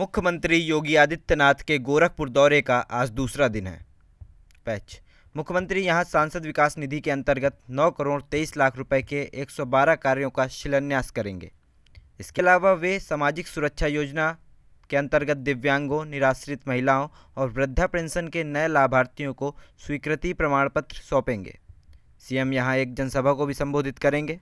मुख्यमंत्री योगी आदित्यनाथ के गोरखपुर दौरे का आज दूसरा दिन है पैच मुख्यमंत्री यहां सांसद विकास निधि के अंतर्गत 9 करोड़ 23 लाख रुपए के 112 कार्यों का शिलान्यास करेंगे इसके अलावा वे सामाजिक सुरक्षा योजना के अंतर्गत दिव्यांगों निराश्रित महिलाओं और वृद्धा पेंशन के नए लाभार्थियों को स्वीकृति प्रमाण पत्र सौंपेंगे सीएम यहां एक जनसभा को भी संबोधित करेंगे